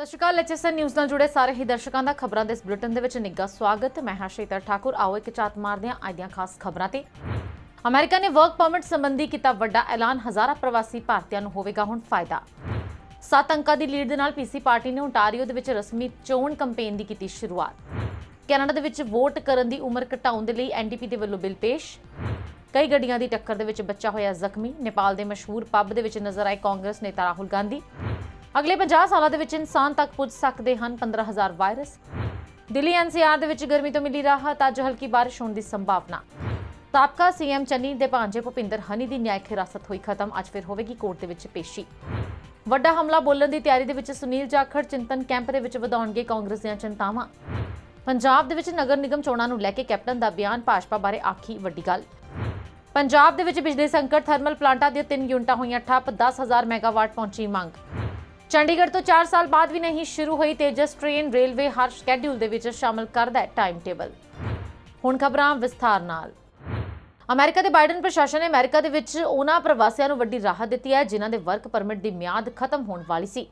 ਸਤਿ ਸ਼੍ਰੀ ਅਕਾਲ ਐਚਐਸਐਨ ਨਿਊਜ਼ ਨਾਲ ਜੁੜੇ ਸਾਰੇ ਹੀ ਦਰਸ਼ਕਾਂ ਦਾ ਖਬਰਾਂ ਦੇ ਇਸ ਬੁਲੇਟਿਨ ਦੇ ਵਿੱਚ ਨਿੱਘਾ ਸਵਾਗਤ ਮੈਂ ਹਾਂ ਸ਼ੇਤਰ ਠਾਕੁਰ ਆਓ ਇੱਕ ਚਾਤ ਮਾਰਦੇ ਹਾਂ ਅੱਜ ਦੀਆਂ ਖਾਸ ਖਬਰਾਂ ਤੇ ਅਮਰੀਕਾ ਨੇ ਵਰਕ ਪਰਮਿਟ ਸੰਬੰਧੀ ਕੀਤਾ ਵੱਡਾ ਐਲਾਨ ਹਜ਼ਾਰਾਂ ਪ੍ਰਵਾਸੀ ਭਾਰਤੀਆਂ ਨੂੰ ਹੋਵੇਗਾ ਹੁਣ ਫਾਇਦਾ ਸੱਤ ਅੰਕਾਂ ਦੀ ਲੀਡ ਦੇ ਨਾਲ ਪੀਸੀ ਪਾਰਟੀ ਨੇ ਓਨਟਾਰੀਓ ਦੇ ਵਿੱਚ ਰਸਮੀ ਚੋਣ ਕੈਂਪੇਨ ਦੀ ਕੀਤੀ ਸ਼ੁਰੂਆਤ ਕੈਨੇਡਾ ਦੇ ਵਿੱਚ ਵੋਟ ਕਰਨ ਦੀ ਉਮਰ ਘਟਾਉਣ ਦੇ ਲਈ ਐਨਡੀਪੀ ਦੇ ਵੱਲੋਂ ਬਿੱਲ ਪੇਸ਼ ਕਈ ਗੱਡੀਆਂ ਦੀ ਟੱਕਰ ਦੇ ਵਿੱਚ ਬੱਚਾ ਹੋਇਆ ਜ਼ਖਮੀ ਨੇਪਾਲ ਦੇ ਮਸ਼ਹੂਰ ਪੱਬ ਦੇ ਵਿੱਚ ਨਜ਼ਰ ਆਏ ਕਾਂਗਰਸ ਨੇਤਾ ਰਾਹੁਲ ਗਾਂਧੀ ਅਗਲੇ 50 ਸਾਲਾਂ ਦੇ ਵਿੱਚ ਇਨਸਾਨ ਤੱਕ ਪੁੱਜ ਸਕਦੇ ਹਨ 15000 ਵਾਇਰਸ ਦਿੱਲੀ ਐਨਸੀਆਰ ਦੇ ਵਿੱਚ ਗਰਮੀ ਤੋਂ ਮਿਲੀ ਰਾਹਤ ਅੱਜ ਹਲਕੀ ਬਾਰਿਸ਼ ਹੋਣ ਦੀ ਸੰਭਾਵਨਾ ਸਾਬਕਾ ਸੀਐਮ ਚੰਨੀ ਦੇ ਭਾਂਜੇ ਭੁਪਿੰਦਰ ਹਨੀ ਦੀ ਨਿਆਇਕ ਹਿਰਾਸਤ ਹੋਈ ਖਤਮ ਅੱਜ ਫਿਰ ਹੋਵੇਗੀ ਕੋਰਟ ਦੇ ਵਿੱਚ ਪੇਸ਼ੀ ਵੱਡਾ ਹਮਲਾ ਬੋਲਣ ਦੀ ਤਿਆਰੀ ਦੇ ਵਿੱਚ ਸੁਨੀਲ ਜਾਖੜ ਚਿੰਤਨ ਕੈਂਪ ਦੇ ਵਿੱਚ ਵਧਾਉਣਗੇ ਕਾਂਗਰਸ ਦੀਆਂ ਚਿੰਤਾਵਾਂ ਪੰਜਾਬ ਦੇ ਵਿੱਚ ਨਗਰ ਨਿਗਮ ਚੋਣਾਂ ਨੂੰ ਲੈ ਕੇ ਕੈਪਟਨ ਦਾ ਬਿਆਨ ਭਾਜਪਾ ਬਾਰੇ ਆਖੀ ਵੱਡੀ ਗੱਲ ਪੰਜਾਬ ਦੇ ਵਿੱਚ ਬਿਜਲੀ ਸੰਕਟ ਥਰਮਲ ਪਲਾਂਟਾਂ ਦੀਆਂ 3 ਯੂਨਿਟਾਂ ਹੋਈਆਂ ਠੱਪ 10000 ਮੈਗਾਵਾਟ ਪਹੁੰਚੀ ਮੰਗ ਚੰਡੀਗੜ੍ਹ ਤੋਂ 4 ਸਾਲ ਬਾਅਦ ਵੀ ਨਹੀਂ ਸ਼ੁਰੂ ਹੋਈ ਤੇਜਸ ਟ੍ਰੇਨ ਰੇਲਵੇ ਹਰ ਸ਼ੈਡਿਊਲ ਦੇ ਵਿੱਚ ਸ਼ਾਮਲ ਕਰਦਾ ਹੈ ਟਾਈਮ ਟੇਬਲ ਹੁਣ ਖਬਰਾਂ ਵਿਸਥਾਰ ਨਾਲ ਅਮਰੀਕਾ ਦੇ ਬਾਈਡਨ ਪ੍ਰਸ਼ਾਸਨ ਨੇ ਅਮਰੀਕਾ ਦੇ ਵਿੱਚ ਉਹਨਾਂ ਪ੍ਰਵਾਸੀਆਂ ਨੂੰ ਵੱਡੀ ਰਾਹਤ ਦਿੱਤੀ ਹੈ ਜਿਨ੍ਹਾਂ ਦੇ ਵਰਕ ਪਰਮਿਟ ਦੀ ਮਿਆਦ ਖਤਮ ਹੋਣ ਵਾਲੀ ਸੀ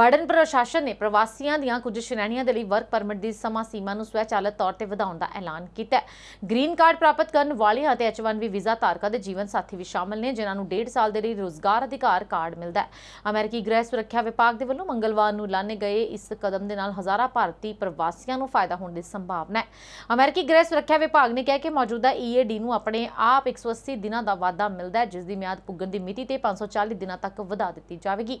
ਬਾਈਡਨ ਪ੍ਰਸ਼ਾਸਨ ਨੇ ਪ੍ਰਵਾਸੀਆਂ ਦੀਆਂ ਕੁਝ ਸ਼੍ਰੇਣੀਆਂ ਦੇ ਲਈ ਵਰਕ ਪਰਮਿਟ ਦੀ ਸਮਾਂ ਸੀਮਾ ਨੂੰ ਸਵੈਚਾਲਿਤ ਤੌਰ ਤੇ ਵਧਾਉਣ ਦਾ ਐਲਾਨ ਕੀਤਾ ਹੈ ਗ੍ਰੀਨ ਕਾਰਡ ਪ੍ਰਾਪਤ ਕਰਨ ਵਾਲੇ ਅਤੇ H1B ਵੀਜ਼ਾ ਧਾਰਕਾਂ ਦੇ ਜੀਵਨ ਸਾਥੀ ਵੀ ਸ਼ਾਮਲ ਨੇ ਜਿਨ੍ਹਾਂ ਨੂੰ 1.5 ਸਾਲ ਦੇ ਲਈ ਰੋਜ਼ਗਾਰ ਅਧਿਕਾਰ ਕਾਰਡ ਮਿਲਦਾ ਹੈ ਅਮਰੀਕੀ ਗ੍ਰਹਿ ਸੁਰੱਖਿਆ ਵਿਭਾਗ ਦੇ ਵੱਲੋਂ ਮੰਗਲਵਾਰ ਨੂੰ ਲਾਨੇ ਗਏ ਇਸ ਕਦਮ ਦੇ ਨਾਲ ਹਜ਼ਾਰਾਂ ਭਾਰਤੀ ਪ੍ਰਵਾਸੀਆਂ ਨੂੰ ਫਾਇਦਾ ਹੋਣ ਦੀ ਸੰਭਾਵਨਾ ਹੈ ਅਮਰੀਕੀ ਗ੍ਰਹਿ ਸੁਰੱਖਿਆ ਵਿਭਾਗ ਨੇ ਕਿਹਾ ਕਿ ਮੌਜੂਦਾ EAD ਨੂੰ ਆਪਣੇ ਆਪ 180 ਦਿਨਾਂ ਦਾ ਵਾਅਦਾ ਮਿਲਦਾ ਹੈ ਜਿਸ ਦੀ ਮਿਆਦ ਪੁੱਗਣ ਦੀ ਮਿਤੀ ਤੇ 540 ਦਿਨਾਂ ਤੱਕ ਵਧਾ ਦਿੱਤੀ ਜਾਵੇਗੀ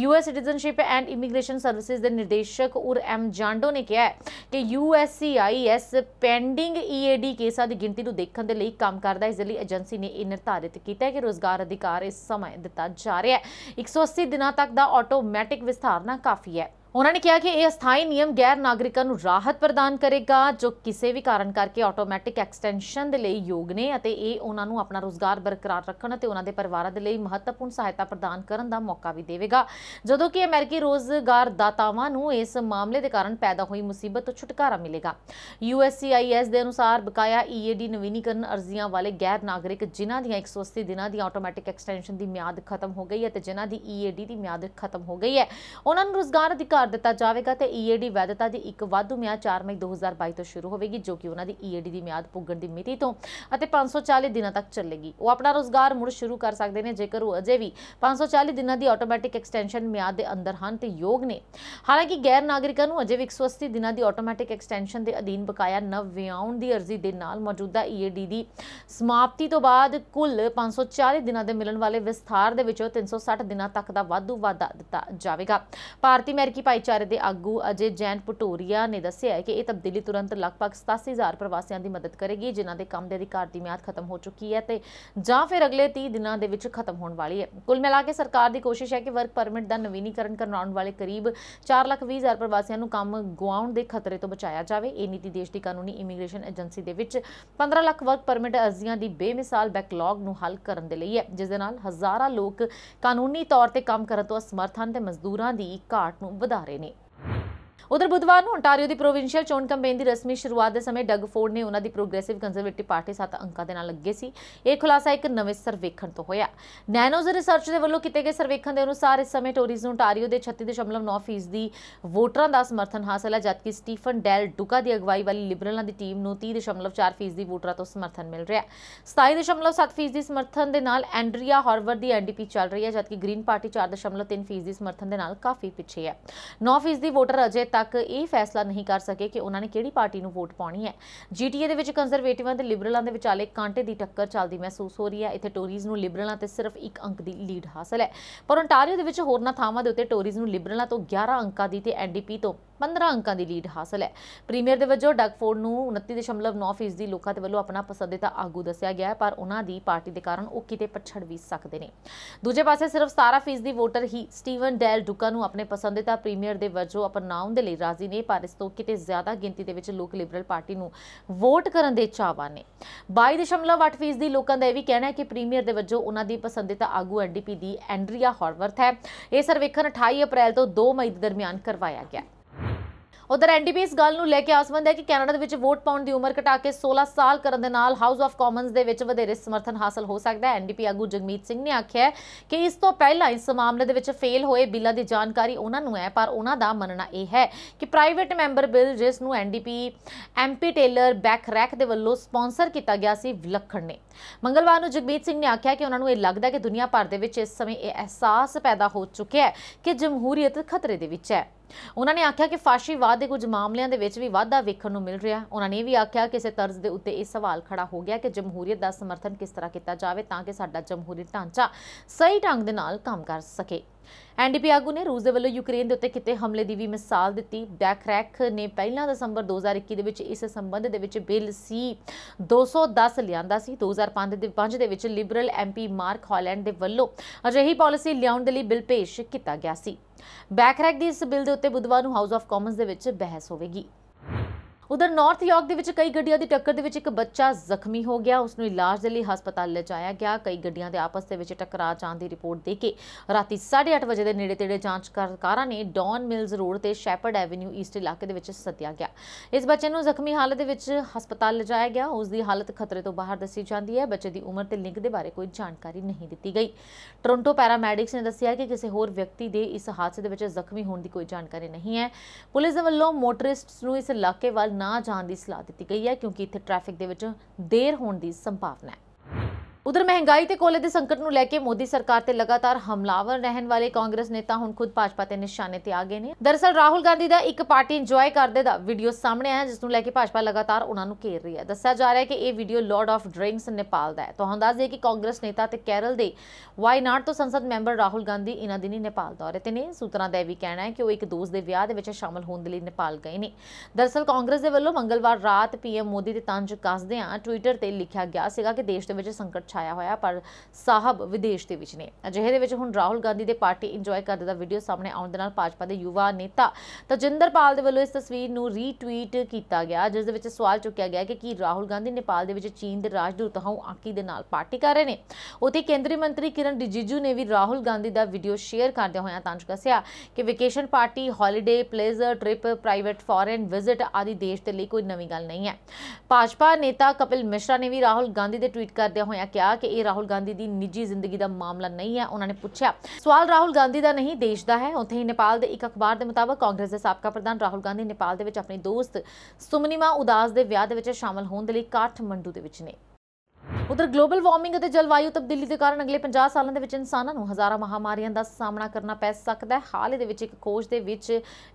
US citizenship and immigration services ਦੇ ਨਿਰਦੇਸ਼ਕ ਉਰ ਐਮ ਜਾਂਡੋ ਨੇ ਕਿਹਾ ਕਿ ਯੂਐਸਸੀਆਈਐਸ ਪੈਂਡਿੰਗ ਈਏਡੀ ਕੇਸਾਂ ਦੀ ਗਿਣਤੀ ਨੂੰ ਦੇਖਣ ਦੇ ਲਈ ਕੰਮ ਕਰਦਾ ਹੈ ਇਸ ਲਈ ਏਜੰਸੀ ਨੇ ਇਹ ਨਿਰਧਾਰਿਤ ਕੀਤਾ ਹੈ ਕਿ ਰੋਜ਼ਗਾਰ ਅਧਿਕਾਰ ਇਸ ਸਮੇਂ ਦਿੱਤਾ ਜਾ ਰਿਹਾ ਹੈ 180 ਦਿਨਾਂ ਤੱਕ ਦਾ ਆਟੋਮੈਟਿਕ ਵਿਸਥਾਰਨਾ ਕਾਫੀ ਹੈ ਉਹਨਾਂ ਨੇ ਕਿਹਾ ਕਿ ਇਹ ਅਸਥਾਈ ਨਿਯਮ ਗੈਰ ਨਾਗਰਿਕਾਂ ਨੂੰ ਰਾਹਤ ਪ੍ਰਦਾਨ ਕਰੇਗਾ ਜੋ ਕਿਸੇ ਵੀ ਕਾਰਨ ਕਰਕੇ ਆਟੋਮੈਟਿਕ ਐਕਸਟੈਂਸ਼ਨ ਦੇ ਲਈ ਯੋਗ ਨੇ ਅਤੇ ਇਹ ਉਹਨਾਂ ਨੂੰ ਆਪਣਾ ਰੋਜ਼ਗਾਰ ਬਰਕਰਾਰ ਰੱਖਣ ਅਤੇ ਉਹਨਾਂ ਦੇ ਪਰਿਵਾਰਾਂ ਦੇ ਲਈ ਮਹੱਤਵਪੂਰਨ ਸਹਾਇਤਾ ਪ੍ਰਦਾਨ ਕਰਨ ਦਾ ਮੌਕਾ ਵੀ ਦੇਵੇਗਾ ਜਦੋਂ ਕਿ ਅਮਰੀਕੀ ਰੋਜ਼ਗਾਰ ਦਾਤਾਵਾਂ ਨੂੰ ਇਸ ਮਾਮਲੇ ਦੇ ਕਾਰਨ ਪੈਦਾ ਹੋਈ ਮੁਸੀਬਤ ਤੋਂ ਛੁਟਕਾਰਾ ਮਿਲੇਗਾ ਯੂਐਸਸੀਆਈਐਸ ਦੇ ਅਨੁਸਾਰ ਬਕਾਇਆ ਈਏਡੀ e ਨਵੀਨੀਕਰਨ ਅਰਜ਼ੀਆਂ ਵਾਲੇ ਗੈਰ ਨਾਗਰਿਕ ਜਿਨ੍ਹਾਂ ਦੀਆਂ 180 ਦਿਨਾਂ ਦੀ ਆਟੋਮੈਟਿਕ ਐਕਸਟੈਂਸ਼ਨ ਦੀ ਮਿਆਦ ਖਤਮ ਹੋ ਗਈ ਹੈ ਤੇ ਜਿਨ੍ਹਾਂ ਦੀ ਈਏਡੀ e ਦੀ ਮਿਆਦ ਖਤਮ ਹੋ ਗਈ ਹੈ ਉਹਨਾਂ ਨੂੰ ਰੋਜ਼ਗਾਰ ਅਧਿਕਾਰ ਕਰ ਦਿੱਤਾ ਜਾਵੇਗਾ ਤੇ ਈਏਡੀ e ਵੈਧਤਾ ਦੀ ਇੱਕ ਵਾਧੂ ਮਿਆਦ 4 ਮਈ 2022 ਤੋਂ ਸ਼ੁਰੂ ਹੋਵੇਗੀ ਜੋ ਕਿ ਉਹਨਾਂ ਦੀ ਈਏਡੀ e ਦੀ ਮਿਆਦ ਪੁੱਗਣ ਦੀ ਮਿਤੀ ਤੋਂ ਅਤੇ 540 ਦਿਨਾਂ ਤੱਕ ਚੱਲੇਗੀ ਉਹ ਆਪਣਾ ਰੋਜ਼ਗਾਰ ਮੁੜ ਸ਼ੁਰੂ ਕਰ ਸਕਦੇ ਨੇ ਜੇਕਰ ਉਹ ਅਜੇ ਵੀ 540 ਦਿਨਾਂ ਦੀ ਆਟੋਮੈਟਿਕ ਐਕਸਟੈਂਸ਼ਨ ਮਿਆਦ ਦੇ ਅੰਦਰ ਹਨ ਤੇ ਯੋਗ ਨੇ ਹਾਲਾਂਕਿ ਗੈਰ ਨਾਗਰਿਕਾਂ ਨੂੰ ਅਜੇ ਵੀ 180 ਦਿਨਾਂ ਦੀ ਆਟੋਮੈਟਿਕ ਐਕਸਟੈਂਸ਼ਨ ਦੇ ਅਧੀਨ ਬਕਾਇਆ ਨਵ ਵਿਆਉਣ ਦੀ ਅਰਜ਼ੀ ਦੇ ਨਾਲ ਮੌਜੂਦਾ ਈਏਡੀ e ਦੀ ਸਮਾਪਤੀ ਤੋਂ ਬਾਅਦ ਕੁੱਲ 540 ਦਿਨਾਂ ਦੇ ਮਿਲਣ ਵਾਲੇ ਵਿਸਥਾਰ ਦੇ ਵਿੱਚੋਂ 360 ਦਿਨਾਂ ਤੱਕ ਦਾ ਵਾਧੂ ਵਾਧਾ ਦਿੱਤਾ ਜਾਵੇਗਾ ਭਾਰਤੀ ਅਮਰੀਕੀ ਭਾਈਚਾਰੇ ਦੇ ਆਗੂ ਅਜੇ ਜੈਨ ਪਟੋਰੀਆ ਨੇ ਦੱਸਿਆ ਕਿ ਇਹ ਤਬਦੀਲੀ ਤੁਰੰਤ ਲਗਭਗ 87000 ਪ੍ਰਵਾਸੀਆਂ ਦੀ ਮਦਦ ਕਰੇਗੀ ਜਿਨ੍ਹਾਂ ਦੇ ਕੰਮ ਦੇ ਅਧਿਕਾਰ ਦੀ ਮਿਆਦ ਖਤਮ ਹੋ ਚੁੱਕੀ ਹੈ ਤੇ ਜਾਂ ਫਿਰ ਅਗਲੇ 30 ਦਿਨਾਂ ਦੇ ਵਿੱਚ ਖਤਮ ਹੋਣ ਵਾਲੀ ਹੈ ਕੁੱਲ ਮਿਲਾ ਕੇ ਸਰਕਾਰ ਦੀ ਕੋਸ਼ਿਸ਼ ਹੈ ਕਿ ਵਰਕ ਪਰਮਿਟ ਦਾ ਨਵੀਨੀਕਰਨ ਕਰਨ ਵਾਲੇ ਕਰੀਬ 420000 ਪ੍ਰਵਾਸੀਆਂ ਨੂੰ ਕੰਮ ਗਵਾਉਣ ਦੇ ਖਤਰੇ ਤੋਂ ਬਚਾਇਆ ਜਾਵੇ ਇਹ ਨੀਤੀ ਦੇਸ਼ ਦੀ ਕਾਨੂੰਨੀ ਇਮੀਗ੍ਰੇਸ਼ਨ ਏਜੰਸੀ ਦੇ ਵਿੱਚ 15 ਲੱਖ ਵਰਕ ਪਰਮਿਟ ਅਰਜ਼ੀਆਂ ਦੀ ਬੇਮਿਸਾਲ ਬੈਕਲੌਗ ਨੂੰ ਹੱਲ ਕਰਨ ਦੇ ਲਈ ਹੈ ਜਿਸ ਦੇ ਨਾਲ ਹਜ਼ਾਰਾਂ ਲੋਕ ਕਾਨੂੰਨੀ ਤੌਰ ਤੇ ਕੰਮ ਕਰਨ ਤੋਂ ਅਸਮਰਥ ਹਨ ਤੇ ਮਜ਼ਦੂਰਾਂ ਦੀ ਘਾਟ ਨੂੰ ਵਧਾ hari ini. ਉਧਰ ਬੁੱਧਵਾਰ ਨੂੰ ਓਨਟਾਰੀਓ ਦੀ ਪ੍ਰੋਵਿੰਸ਼ੀਅਲ ਚੋਣ ਕੰਪੇਨ ਦੀ ਰਸਮੀ ਸ਼ੁਰੂਆਤ ਦੇ ਸਮੇਂ ਡਗ ਫੋਰਡ ਨੇ ਉਹਨਾਂ ਦੀ ਪ੍ਰੋਗਰੈਸਿਵ ਕੰਜ਼ਰਵੇਟਿਵ ਪਾਰਟੀ 7 ਅੰਕਾਂ ਦੇ ਨਾਲ ਲੱਗੇ ਸੀ ਇਹ ਖੁਲਾਸਾ ਇੱਕ ਨਵੇਂ ਸਰਵੇਖਣ ਤੋਂ ਹੋਇਆ ਨੈਨੋਜ਼ ਰਿਸਰਚ ਦੇ ਵੱਲੋਂ ਕੀਤੇ ਗਏ ਸਰਵੇਖਣ ਦੇ ਅਨੁਸਾਰ ਇਸ ਸਮੇਂ ਟੋਰੀਜ਼ ਨੂੰ ਓਨਟਾਰੀਓ ਦੇ 36.9% ਦੀ ਵੋਟਰਾਂ ਦਾ ਸਮਰਥਨ ਹਾਸਲ ਹੈ ਜਦਕਿ ਸਟੀਫਨ ਡੈਲ ਡੁਕਾ ਦੀ ਅਗਵਾਈ ਵਾਲੀ ਲਿਬਰਲਾਂ ਦੀ ਟੀਮ ਨੂੰ 30.4% ਦੀ ਵੋਟਰਾਂ ਤੋਂ ਸਮਰਥਨ ਮਿਲ ਰਿਹਾ ਹੈ 27.7% ਦੀ ਸਮਰਥਨ ਦੇ ਨਾਲ ਐਂਡਰੀਆ ਹਾਰਵਰ ਦੀ ਐਨਡੀਪੀ ਚੱਲ ਰਹੀ ਹੈ ਜਦਕਿ ਗ੍ਰੀਨ ਪਾਰਟੀ 4.3% ਦੀ ਸਮਰਥਨ ਦੇ ਨਾਲ ਕਾਫੀ ਪਿੱਛੇ ਹੈ 9% ਦੀ ਵੋਟਰ ਅਜੇ ਤੱਕ ਇਹ ਫੈਸਲਾ ਨਹੀਂ ਕਰ ਸਕੇ ਕਿ ਉਹਨਾਂ ਨੇ ਕਿਹੜੀ ਪਾਰਟੀ ਨੂੰ ਵੋਟ ਪਾਉਣੀ ਹੈ ਜੀਟੀਏ ਦੇ ਵਿੱਚ ਕੰਜ਼ਰਵੇਟਿਵਾਂ ਤੇ ਲਿਬਰਲਾਂ ਦੇ ਵਿਚਾਲੇ ਕਾਂਟੇ ਦੀ ਟੱਕਰ ਚੱਲਦੀ ਮਹਿਸੂਸ ਹੋ ਰਹੀ ਹੈ ਇੱਥੇ ਟੋਰੀਜ਼ ਨੂੰ ਲਿਬਰਲਾਂ ਤੇ ਸਿਰਫ 1 ਅੰਕ ਦੀ ਲੀਡ ਹਾਸਲ ਹੈ ਪਰ ਓਨਟਾਰੀਓ ਦੇ ਵਿੱਚ ਹੋਰਨਾਂ ਥਾਵਾਂ ਦੇ ਉੱਤੇ ਟੋਰੀਜ਼ ਨੂੰ ਲਿਬਰਲਾਂ ਤੋਂ 11 ਅੰਕਾਂ ਦੀ ਤੇ ਐਨਡੀਪੀ ਤੋਂ 15 ਅੰਕਾਂ ਦੀ ਲੀਡ ਹਾਸਲ ਹੈ ਪ੍ਰੀਮੀਅਰ ਦੇ ਵਜੋਂ ਡਗਫੋਰਡ ਨੂੰ 29.9% ਦੀ ਲੋਕਾਂ ਦੇ ਵੱਲੋਂ ਆਪਣਾ ਪਸੰਦੀਦਾ ਆਗੂ ਦੱਸਿਆ ਗਿਆ ਹੈ ਪਰ ਉਹਨਾਂ ਦੀ ਪਾਰਟੀ ਦੇ ਕਾਰਨ ਉਹ ਕਿਤੇ ਪਛੜ ਵੀ ਸਕਦੇ ਨੇ ਦੂਜੇ ਪਾਸੇ ਸਿਰਫ 17% ਦੀ ਵੋਟਰ ਹੀ ਸਟੀਵਨ ਡੈਲ ਡੁਕਾ ਨੂੰ ਆਪਣੇ ਪਸੰਦੀਦਾ ਪ੍ਰੀਮੀਅਰ ਦੇ ਵਜੋਂ ਅਪਣਾਉਣ ਦੇ ਲਈ ਰਾਜ਼ੀ ਨੇ ਪਰ ਇਸ ਤੋਂ ਕਿਤੇ ਜ਼ਿਆਦਾ ਗਿਣਤੀ ਦੇ ਵਿੱਚ ਲੋਕ ਲਿਬਰਲ ਪਾਰਟੀ ਨੂੰ ਵੋਟ ਕਰਨ ਦੇ ਚਾਹਵਾਨ ਨੇ 22.8% ਦੀ ਲੋਕਾਂ ਦਾ ਇਹ ਵੀ ਕਹਿਣਾ ਹੈ ਕਿ ਪ੍ਰੀਮੀਅਰ ਦੇ ਵਜੋਂ ਉਹਨਾਂ ਦੀ ਪਸੰਦੀਦਾ ਆਗੂ ਐਨਡੀਪੀ ਦੀ ਐਂਡਰੀਆ ਹਾਰਵਰਥ ਹੈ ਇਹ ਸਰਵੇਖਣ 28 ਅਪ੍ਰੈਲ ਤੋਂ 2 ਮਈ ਦੇ ਦਰਮਿਆਨ ਕਰਵਾਇਆ ਗਿਆ ਉਧਰ ਐਨਡੀਪੀ ਇਸ ਗੱਲ ਨੂੰ ਲੈ ਕੇ ਆਸਵੰਦ ਹੈ ਕਿ ਕੈਨੇਡਾ ਦੇ ਵਿੱਚ ਵੋਟ ਪਾਉਣ ਦੀ ਉਮਰ ਘਟਾ ਕੇ 16 ਸਾਲ ਕਰਨ ਦੇ ਨਾਲ ਹਾਊਸ ਆਫ ਕਾਮਨਸ ਦੇ ਵਿੱਚ ਵਧੇਰੇ ਸਮਰਥਨ ਹਾਸਲ ਹੋ ਸਕਦਾ ਹੈ ਐਨਡੀਪੀ ਆਗੂ ਜਗਮੀਤ ਸਿੰਘ ਨੇ ਆਖਿਆ ਕਿ ਇਸ ਤੋਂ ਪਹਿਲਾਂ ਇਸ ਮਾਮਲੇ ਦੇ ਵਿੱਚ ਫੇਲ ਹੋਏ ਬਿੱਲਾਂ ਦੀ ਜਾਣਕਾਰੀ ਉਹਨਾਂ ਨੂੰ ਹੈ ਪਰ ਉਹਨਾਂ ਦਾ ਮੰਨਣਾ ਇਹ ਹੈ ਕਿ ਪ੍ਰਾਈਵੇਟ ਮੈਂਬਰ ਬਿੱਲ ਜਿਸ ਨੂੰ NDP MP Taylor Bachrach ਦੇ ਵੱਲੋਂ ਸਪਾਂਸਰ ਕੀਤਾ ਗਿਆ ਸੀ ਵਿਲੱਖਣ ਨੇ ਮੰਗਲਵਾਰ ਨੂੰ ਜਗਮੀਤ ਸਿੰਘ ਨੇ ਆਖਿਆ ਕਿ ਉਹਨਾਂ ਨੂੰ ਇਹ ਲੱਗਦਾ ਕਿ ਦੁਨੀਆ ਭਰ ਦੇ ਵਿੱਚ ਇਸ ਸਮੇਂ ਇਹ ਅਹਿਸਾਸ ਪੈਦਾ ਹੋ ਚੁੱਕਿਆ ਹੈ ਕਿ ਜਮਹੂਰੀਅਤ ਖਤਰੇ ਦੇ ਵਿੱਚ ਹੈ ਉਹਨਾਂ ਨੇ ਆਖਿਆ ਕਿ ਫਾਸ਼ੀਵਾਦ ਦੇ ਕੁਝ ਮਾਮਲਿਆਂ ਦੇ ਵਿੱਚ ਵੀ ਵਾਧਾ ਵੇਖਣ ਨੂੰ ਮਿਲ ਰਿਹਾ ਉਹਨਾਂ ਨੇ ਵੀ ਆਖਿਆ ਕਿ ਇਸੇ ਤਰਜ਼ ਦੇ ਉੱਤੇ ਇਹ ਸਵਾਲ ਖੜਾ ਹੋ ਗਿਆ ਕਿ ਜਮਹੂਰੀਅਤ ਦਾ ਸਮਰਥਨ ਕਿਸ ਤਰ੍ਹਾਂ ਕੀਤਾ ਜਾਵੇ ਤਾਂ ਕਿ ਸਾਡਾ ਜਮਹੂਰੀ ਢਾਂਚਾ ਸਹੀ ਢੰਗ ਦੇ ਨਾਲ ਕੰਮ ਕਰ ਸਕੇ ਐਨਡੀਪੀ ਆਗੂ ਨੇ ਰੂਸ ਦੇ ਵੱਲੋਂ ਯੂਕਰੇਨ ਦੇ ਉੱਤੇ ਕੀਤੇ ਹਮਲੇ ਦੀ ਵੀ ਮਿਸਾਲ ਦਿੱਤੀ ਡੈਕਰੈਕ ਨੇ ਪਹਿਲਾਂ ਦਸੰਬਰ 2021 ਦੇ ਵਿੱਚ ਇਸ ਸੰਬੰਧ ਦੇ ਵਿੱਚ ਬਿੱਲ ਸੀ 210 ਲਿਆਂਦਾ ਸੀ 2005 ਦੇ 5 ਦੇ ਵਿੱਚ ਲਿਬਰਲ ਐਮਪੀ ਮਾਰਕ ਹਾਲੈਂਡ ਦੇ ਵੱਲੋਂ ਅਜਿਹੀ ਪਾਲਿਸੀ ਲਿਆਉਣ ਦੇ ਲਈ ਬਿੱਲ ਪੇਸ਼ ਕੀਤਾ ਗਿਆ ਸੀ ਬੈਕਰੈਕ ਦੀ ਇਸ ਬਿੱਲ ਦੇ ਉੱਤੇ ਬੁੱਧਵਾਰ ਨੂੰ ਹਾਊਸ ਆਫ ਕਾਮਨਸ ਦੇ ਵਿੱਚ ਬਹਿਸ ਹੋਵੇਗੀ ਉਧਰ ਨਾਰਥ ਯਾਰਕ ਦੇ ਵਿੱਚ ਕਈ ਗੱਡੀਆਂ ਦੀ ਟੱਕਰ ਦੇ ਵਿੱਚ ਇੱਕ ਬੱਚਾ ਜ਼ਖਮੀ ਹੋ ਗਿਆ ਉਸ ਨੂੰ ਇਲਾਜ ਦੇ ਲਈ ਹਸਪਤਾਲ ਲਿਜਾਇਆ ਗਿਆ ਕਈ ਗੱਡੀਆਂ ਦੇ ਆਪਸ ਦੇ ਵਿੱਚ ਟਕਰਾ ਜਾਣ ਦੀ ਰਿਪੋਰਟ ਦੇ ਕੇ ਰਾਤੀ 8:30 ਵਜੇ ਦੇ ਨੇੜੇ ਤੇੜੇ ਜਾਂਚ ਕਾਰਾਂ ਨੇ ਡੌਨ ਮਿਲਜ਼ ਰੋਡ ਤੇ ਸ਼ੈਪਰਡ ਐਵੇਨਿਊ ਈਸਟ ਇਲਾਕੇ ਦੇ ਵਿੱਚ ਸੱਦਿਆ ਗਿਆ ਇਸ ਬੱਚੇ ਨੂੰ ਜ਼ਖਮੀ ਹਾਲਤ ਦੇ ਵਿੱਚ ਹਸਪਤਾਲ ਲਿਜਾਇਆ ਗਿਆ ਉਸ ਦੀ ਹਾਲਤ ਖਤਰੇ ਤੋਂ ਬਾਹਰ ਦੱਸੀ ਜਾਂਦੀ ਹੈ ਬੱਚੇ ਦੀ ਉਮਰ ਤੇ ਲਿੰਗ ਦੇ ਬਾਰੇ ਕੋਈ ਜਾਣਕਾਰੀ ਨਹੀਂ ਦਿੱਤੀ ਗਈ ਟੋਰਾਂਟੋ ਪੈਰਾਮੈਡਿਕਸ ਨੇ ਦੱਸਿਆ ਕਿ ਕਿਸੇ ਹੋਰ ਵਿਅਕਤੀ ਦੇ ਇਸ ਹਾਦਸੇ ਦੇ ਵਿੱਚ ਜ਼ਖਮੀ ਹੋਣ ਦੀ ਕੋਈ ਜਾਣਕਾਰੀ ਨਹੀਂ ਹੈ ਪੁਲਿਸ ਵੱਲੋਂ ਮੋਟਰਿਸਟਸ ਨੂੰ ਇਸ ਇਲਾਕੇ ਵੱਲ ਨਾ ਜਾਣ ਦੀ ਸਲਾਹ ਦਿੱਤੀ ਗਈ ਹੈ ਕਿਉਂਕਿ ਇੱਥੇ ਟ੍ਰੈਫਿਕ ਦੇ ਵਿੱਚ ਦੇਰ ਹੋਣ ਦੀ ਸੰਭਾਵਨਾ ਹੈ ਉਧਰ ਮਹਿੰਗਾਈ ਤੇ ਕੋਲੇ ਦੇ ਸੰਕਟ ਨੂੰ ਲੈ ਕੇ ਮੋਦੀ ਸਰਕਾਰ ਤੇ ਲਗਾਤਾਰ ਹਮਲਾਵਰ ਰਹਿਣ ਵਾਲੇ ਕਾਂਗਰਸ ਨੇਤਾ ਹੁਣ ਖੁਦ ਭਾਜਪਾ ਤੇ ਨਿਸ਼ਾਨੇ ਤੇ ਆ ਗਏ ਨੇ ਦਰਸਲ ਰਾਹੁਲ ਗਾਂਧੀ ਦਾ ਇੱਕ ਪਾਰਟੀ ਇੰਜੋਏ ਕਰਦੇ ਦਾ ਵੀਡੀਓ ਸਾਹਮਣੇ ਆਇਆ ਜਿਸ ਨੂੰ ਲੈ ਕੇ ਭਾਜਪਾ ਲਗਾਤਾਰ ਉਹਨਾਂ ਨੂੰ ਘੇਰ ਰਹੀ ਹੈ ਦੱਸਿਆ ਜਾ ਰਿਹਾ ਹੈ ਕਿ ਇਹ video Lord of Drinks Nepal ਦਾ ਹੈ ਤੁਹਾਨੂੰ ਦੱਸ ਦਈਏ ਕਿ ਕਾਂਗਰਸ ਨੇਤਾ ਤੇ ਕੇਰਲ ਦੇ ਵਾਇਨਾਡ ਤੋਂ ਸੰਸਦ ਮੈਂਬਰ ਰਾਹੁਲ ਗਾਂਧੀ ਇਹਨਾਂ ਦਿਨੀ ਨੇਪਾਲ ਦੌਰੇ ਤੇ ਨੇ ਸੂਤਰਾਂ ਦਾ ਵੀ ਕਹਿਣਾ ਹੈ ਕਿ ਉਹ ਇੱਕ ਦੋਸਤ ਦੇ ਵਿਆਹ ਦੇ ਵਿੱਚ ਸ਼ਾਮਲ ਹੋਣ ਦੇ ਲਈ ਨੇਪਾਲ ਗਏ ਨੇ ਦਰਸਲ ਕਾਂਗਰਸ ਦੇ ਵੱਲੋਂ ਮੰਗਲਵਾਰ ਰਾਤ ਪੀਐਮ ਮੋਦੀ ਦੇ ਤੰਜ ਆ ਟਵਿੱਟਰ ਤੇ ਲਿਖਿਆ ਗਿਆ ਸੀਗਾ ਕਿ ਦੇਸ਼ ਦੇ ਵਿੱਚ ਸੰਕਟ ਛਾਇਆ ਹੋਇਆ ਪਰ ਸਾਹਬ ਵਿਦੇਸ਼ ਦੇ ਵਿੱਚ ਨੇ ਅਜਿਹੇ ਦੇ ਵਿੱਚ ਹੁਣ ਰਾਹੁਲ ਗਾਂਧੀ ਦੇ ਪਾਰਟੀ ਇੰਜੋਏ ਕਰਦੇ ਦਾ ਵੀਡੀਓ ਸਾਹਮਣੇ ਆਉਣ ਦੇ ਨਾਲ ਭਾਜਪਾ ਦੇ ਯੁਵਾ ਨੇਤਾ ਤਜਿੰਦਰ ਪਾਲ ਦੇ ਵੱਲੋਂ ਇਸ ਤਸਵੀਰ ਨੂੰ ਰੀਟਵੀਟ ਕੀਤਾ ਗਿਆ ਜਿਸ ਦੇ ਵਿੱਚ ਸਵਾਲ ਚੁੱਕਿਆ ਗਿਆ ਕਿ ਕੀ ਰਾਹੁਲ ਗਾਂਧੀ ਨੇਪਾਲ ਦੇ ਵਿੱਚ ਚੀਨ ਦੇ ਰਾਜਦੂਤ ਹਾਉ ਆਕੀ ਦੇ ਨਾਲ ਪਾਰਟੀ ਕਰ ਰਹੇ ਨੇ ਉਤੇ ਕੇਂਦਰੀ ਮੰਤਰੀ ਕਿਰਨ ਰਿਜੀਜੂ ਨੇ ਵੀ ਰਾਹੁਲ ਗਾਂਧੀ ਦਾ ਵੀਡੀਓ ਸ਼ੇਅਰ ਕਰਦੇ ਹੋਇਆ ਤਾਂ ਕਸਿਆ ਕਿ vacation party holiday pleasure trip private foreign visit ਆਦਿ ਦੇਸ਼ ਦੇ ਲਈ ਕੋਈ ਨਵੀਂ ਗੱਲ ਨਹੀਂ ਹੈ ਭਾਜਪਾ ਨੇਤਾ ਕਪਿਲ ਮਿਸ਼ਰਾ ਨੇ ਵੀ ਰਾਹੁਲ ਗਾਂਧੀ ਦੇ ਟਵੀਟ ਕਰਦੇ ਹੋਇਆ ਕਿ ਕਿਹਾ ਕਿ ਇਹ ਰਾਹੁਲ ਗਾਂਧੀ ਦੀ ਨਿੱਜੀ ਜ਼ਿੰਦਗੀ ਦਾ ਮਾਮਲਾ ਨਹੀਂ ਹੈ ਉਹਨਾਂ ਨੇ ਪੁੱਛਿਆ ਸਵਾਲ ਰਾਹੁਲ ਗਾਂਧੀ ਦਾ ਨਹੀਂ ਦੇਸ਼ ਦਾ ਹੈ ਉੱਥੇ ਹੀ ਨੇਪਾਲ ਦੇ ਇੱਕ ਅਖਬਾਰ ਦੇ ਮੁਤਾਬਕ ਕਾਂਗਰਸ ਦੇ ਸਾਬਕਾ ਪ੍ਰਧਾਨ ਰਾਹੁਲ ਗਾਂਧੀ ਨੇਪਾਲ ਦੇ ਵਿੱਚ ਆਪਣੇ ਦੋਸਤ ਸੁਮਨੀਮਾ ਉਦਾਸ ਦੇ ਵਿਆਹ ਦੇ ਵਿੱਚ ਸ਼ਾਮਲ ਹੋਣ ਦੇ ਲਈ ਕਾਠਮੰਡੂ ਦੇ ਵਿੱਚ ਨੇ ਉਧਰ ਗਲੋਬਲ ਵਾਰਮਿੰਗ ਅਤੇ ਜਲਵਾਯੂ ਤਬਦੀਲੀ ਦੇ ਕਾਰਨ ਅਗਲੇ 50 ਸਾਲਾਂ ਦੇ ਵਿੱਚ ਇਨਸਾਨਾਂ ਨੂੰ ਹਜ਼ਾਰਾਂ ਮਹਾਮਾਰੀਆਂ ਦਾ ਸਾਹਮਣਾ ਕਰਨਾ ਪੈ ਸਕਦਾ ਹੈ ਹਾਲ ਦੇ ਵਿੱਚ ਇੱਕ ਖੋਜ ਦੇ ਵਿੱਚ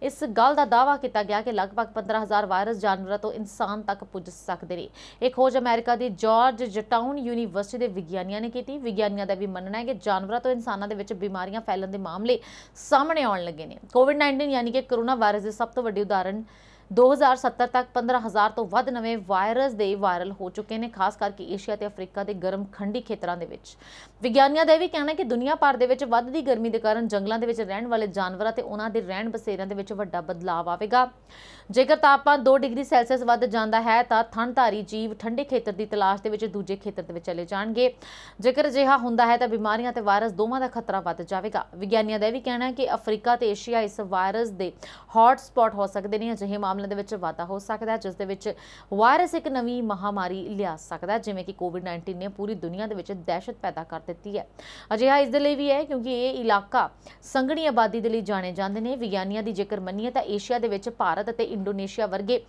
ਇਸ ਗੱਲ ਦਾ ਦਾਅਵਾ ਕੀਤਾ ਗਿਆ ਕਿ ਲਗਭਗ 15000 ਵਾਇਰਸ ਜਾਨਵਰਾਂ ਤੋਂ ਇਨਸਾਨ ਤੱਕ ਪੁੱਜ ਸਕਦੇ ਨੇ ਇਹ ਖੋਜ ਅਮਰੀਕਾ ਦੀ ਜਾਰਜ ਜਟਾਊਨ ਯੂਨੀਵਰਸਿਟੀ ਦੇ ਵਿਗਿਆਨੀਆਂ ਨੇ ਕੀਤੀ ਵਿਗਿਆਨੀਆਂ ਦਾ ਵੀ ਮੰਨਣਾ ਹੈ ਕਿ ਜਾਨਵਰਾਂ ਤੋਂ ਇਨਸਾਨਾਂ ਦੇ ਵਿੱਚ ਬਿਮਾਰੀਆਂ ਫੈਲਣ ਦੇ ਮਾਮਲੇ ਸਾਹਮਣੇ ਆਉਣ ਲੱਗੇ ਨੇ ਕੋਵਿਡ-19 ਯਾਨੀ ਕਿ ਕਰੋਨਾ ਵਾਇਰਸ ਦੇ ਸਭ ਤੋਂ ਵੱਡੇ ਉਦਾਹਰਨ 2070 ਤੱਕ 15000 ਤੋਂ ਵੱਧ ਨਵੇਂ ਵਾਇਰਸ ਦੇ ਵਾਇਰਲ ਹੋ ਚੁੱਕੇ ਨੇ ਖਾਸ ਕਰਕੇ ਏਸ਼ੀਆ ਤੇ ਅਫਰੀਕਾ ਦੇ ਗਰਮ ਖੰਡੀ ਖੇਤਰਾਂ ਦੇ ਵਿੱਚ ਵਿਗਿਆਨੀਆਂ ਦਾ ਇਹ ਵੀ ਕਹਿਣਾ ਕਿ ਦੁਨੀਆ ਭਰ ਦੇ ਵਿੱਚ ਵੱਧਦੀ ਗਰਮੀ ਦੇ ਕਾਰਨ ਜੰਗਲਾਂ ਦੇ ਵਿੱਚ ਰਹਿਣ ਵਾਲੇ ਜਾਨਵਰਾਂ ਤੇ ਉਹਨਾਂ ਦੇ ਰਹਿਣ ਬਸੇਰਿਆਂ ਦੇ ਵਿੱਚ ਵੱਡਾ ਬਦਲਾਅ ਆਵੇਗਾ ਜੇਕਰ ਤਾਪਮਾਨ 2 ਡਿਗਰੀ ਸੈਲਸੀਅਸ ਵੱਧ ਜਾਂਦਾ ਹੈ ਤਾਂ ਥਣਧਾਰੀ ਜੀਵ ਠੰਡੇ ਖੇਤਰ ਦੀ ਤਲਾਸ਼ ਦੇ ਵਿੱਚ ਦੂਜੇ ਖੇਤਰ ਦੇ ਵਿੱਚ ਚਲੇ ਜਾਣਗੇ ਜੇਕਰ ਅਜਿਹਾ ਹੁੰਦਾ ਹੈ ਤਾਂ ਬਿਮਾਰੀਆਂ ਤੇ ਵਾਇਰਸ ਦੋਵਾਂ ਦਾ ਖਤਰਾ ਵੱਧ ਜਾਵੇਗਾ ਵਿਗਿਆਨੀਆਂ ਦਾ ਇਹ ਵੀ ਕਹਿਣਾ ਹੈ ਕਿ ਅਫਰੀਕਾ ਤੇ ਏਸ਼ੀਆ ਇਸ ਵਾਇਰਸ ਦੇ ਹੌਟ ਸਪੌਟ ਹੋ ਸਕਦੇ ਨੇ ਅਜਿਹੇ ਮਾਮਲੇ ਮਾਮਲਿਆਂ ਦੇ ਵਿੱਚ ਵਾਧਾ ਹੋ ਸਕਦਾ ਹੈ ਜਿਸ ਦੇ ਵਿੱਚ ਵਾਇਰਸ ਇੱਕ ਨਵੀਂ ਮਹਾਮਾਰੀ ਲਿਆ ਸਕਦਾ ਹੈ ਜਿਵੇਂ ਕਿ ਕੋਵਿਡ-19 ਨੇ ਪੂਰੀ ਦੁਨੀਆ ਦੇ ਵਿੱਚ ਦਹਿਸ਼ਤ ਪੈਦਾ ਕਰ ਦਿੱਤੀ ਹੈ ਅਜਿਹਾ ਇਸ ਦੇ ਲਈ ਵੀ ਹੈ ਕਿਉਂਕਿ ਇਹ ਇਲਾਕਾ ਸੰਘਣੀ ਆਬਾਦੀ ਦੇ ਲਈ ਜਾਣੇ ਜਾਂਦੇ ਨੇ ਵਿਗਿਆਨੀਆਂ ਦੀ ਜੇਕਰ ਮੰਨੀਏ ਤਾਂ ਏਸ਼ੀਆ ਦੇ ਵਿੱਚ ਭਾਰਤ ਅਤੇ ਇੰਡੋਨੇਸ਼ੀਆ ਵਰਗੇ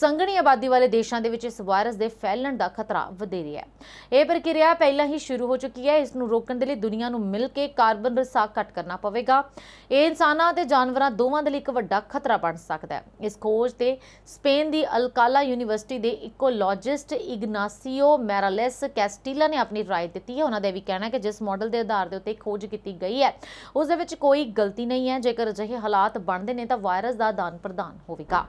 ਸੰਘਣੀ ਆਬਾਦੀ ਵਾਲੇ ਦੇਸ਼ਾਂ ਦੇ ਵਿੱਚ ਇਸ ਵਾਇਰਸ ਦੇ ਫੈਲਣ ਦਾ ਖਤਰਾ ਰਿਹਾ ਹੈ ਇਹ ਪ੍ਰਕਿਰਿਆ ਪਹਿਲਾਂ ਹੀ ਸ਼ੁਰੂ ਹੋ ਚੁੱਕੀ ਹੈ ਇਸ ਨੂੰ ਰੋਕਣ ਦੇ ਲਈ ਦੁਨੀਆ ਨੂੰ ਮਿਲ ਕੇ ਕਾਰਬਨ ਰਿਸਾਅ ਘਟ ਕਰਨਾ ਪਵੇਗਾ ਇਹ ਇਨਸਾਨਾਂ ਅਤੇ ਜਾਨਵਰਾਂ ਦੋਵਾਂ ਦੇ ਲਈ ਇੱਕ ਵੱਡਾ ਖਤਰਾ ਬਣ ਸਕਦਾ ਹੈ ਇਸ ਖੋਜ ਤੇ ਸਪੇਨ ਦੀ ਅਲਕਾਲਾ ਯੂਨੀਵਰਸਿਟੀ ਦੇ ਇਕੋਲੋਜਿਸਟ ਇਗਨਾਸੀਓ ਮੈਰਾਲੇਸ ਕੈਸਟੀਲਾ ਨੇ ਆਪਣੀ رائے ਦਿੱਤੀ ਹੈ ਉਹਨਾਂ ਦਾ ਵੀ ਕਹਿਣਾ ਹੈ ਕਿ ਜਿਸ ਮਾਡਲ ਦੇ ਆਧਾਰ ਦੇ ਉੱਤੇ ਖੋਜ ਕੀਤੀ ਗਈ ਹੈ ਉਸ ਦੇ ਵਿੱਚ ਕੋਈ ਗਲਤੀ ਨਹੀਂ ਹੈ ਜੇਕਰ ਅਜਿਹੇ ਹਾਲਾਤ ਬਣਦੇ ਨੇ ਤਾਂ ਵਾਇਰਸ ਦਾ ਦਾਨ ਪ੍ਰਦਾਨ ਹੋਵੇਗਾ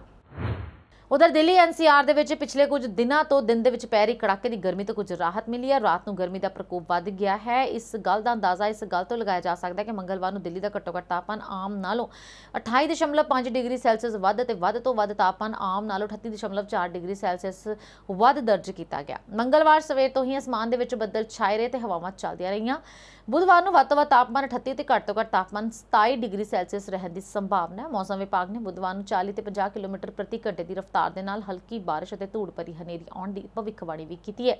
ਉਧਰ ਦਿੱਲੀ ਐਨਸੀਆਰ ਦੇ ਵਿੱਚ ਪਿਛਲੇ ਕੁਝ ਦਿਨਾਂ ਤੋਂ ਦਿਨ ਦੇ ਵਿੱਚ ਪੈ ਰਹੀ ਕੜਾਕੇ ਦੀ ਗਰਮੀ ਤੋਂ ਕੁਝ ਰਾਹਤ ਮਿਲੀ ਹੈ ਰਾਤ ਨੂੰ ਗਰਮੀ ਦਾ ਪ੍ਰਕੋਪ ਵੱਧ ਗਿਆ ਹੈ ਇਸ ਗੱਲ ਦਾ ਅੰਦਾਜ਼ਾ ਇਸ ਗੱਲ ਤੋਂ ਲਗਾਇਆ ਜਾ ਸਕਦਾ ਹੈ ਕਿ ਮੰਗਲਵਾਰ ਨੂੰ ਦਿੱਲੀ ਦਾ ਘੱਟੋ-ਘੱਟ ਤਾਪਮਾਨ ਆਮ ਨਾਲੋਂ 28.5 ਡਿਗਰੀ ਸੈਲਸੀਅਸ ਵੱਧ ਅਤੇ ਵੱਧ ਤੋਂ ਵੱਧ ਤਾਪਮਾਨ ਆਮ ਨਾਲੋਂ 38.4 ਡਿਗਰੀ ਸੈਲਸੀਅਸ ਵੱਧ ਦਰਜ ਕੀਤਾ ਗਿਆ ਮੰਗਲਵਾਰ ਸਵੇਰ ਤੋਂ ਹੀ ਅਸਮਾਨ ਦੇ ਵਿੱਚ ਬੱਦਲ ਛਾਏ ਰਹੇ ਤੇ ਹਵਾਵਾਂ ਚੱਲਦੀਆਂ ਰਹੀਆਂ ਬੁੱਧਵਾਰ ਨੂੰ ਵੱਧ ਤੋਂ ਵੱਧ ਤਾਪਮਾਨ 38 ਤੇ ਘੱਟ ਤੋਂ ਘੱਟ ਤਾਪਮਾਨ 27 ਡਿਗਰੀ ਸੈਲਸੀਅਸ ਰਹਿਣ ਦੀ ਸੰਭਾਵਨਾ ਹੈ ਮੌਸਮ ਵਿਭਾਗ ਨੇ ਬੁੱਧਵਾਰ ਨੂੰ 40 ਤੇ 50 ਕਿਲੋਮੀਟਰ ਪ੍ਰਤੀ ਘੰਟੇ ਦੀ ਰਫ਼ਤਾਰ ਰਫ਼ਤਾਰ ਦੇ ਨਾਲ ਹਲਕੀ ਬਾਰਿਸ਼ ਅਤੇ ਧੂੜ ਭਰੀ ਹਨੇਰੀ ਆਉਣ ਦੀ ਭਵਿੱਖਬਾਣੀ ਵੀ ਕੀਤੀ ਹੈ